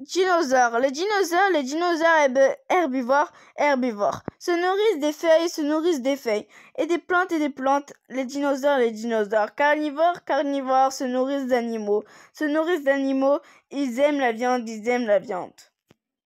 Dinosaures. Les dinosaures, les dinosaures herbivores, herbivores, se nourrissent des feuilles, se nourrissent des feuilles, et des plantes et des plantes. Les dinosaures, les dinosaures, carnivores, carnivores, se nourrissent d'animaux, se nourrissent d'animaux. Ils aiment la viande, ils aiment la viande.